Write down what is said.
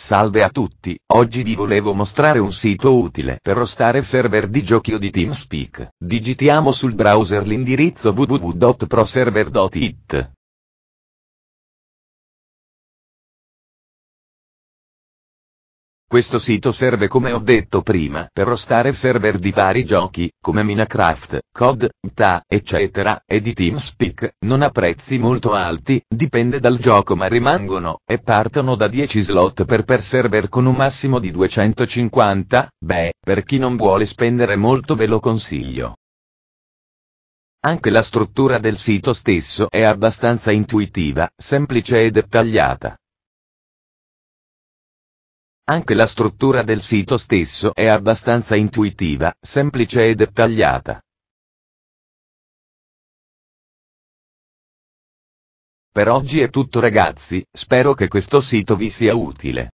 Salve a tutti, oggi vi volevo mostrare un sito utile per rostare server di giochi o di TeamSpeak. Digitiamo sul browser l'indirizzo www.proserver.it. Questo sito serve come ho detto prima per rostare server di vari giochi, come Minecraft, COD, TA, eccetera, e di TeamSpeak, non ha prezzi molto alti, dipende dal gioco ma rimangono, e partono da 10 slot per per server con un massimo di 250, beh, per chi non vuole spendere molto ve lo consiglio. Anche la struttura del sito stesso è abbastanza intuitiva, semplice e dettagliata. Anche la struttura del sito stesso è abbastanza intuitiva, semplice e dettagliata. Per oggi è tutto ragazzi, spero che questo sito vi sia utile.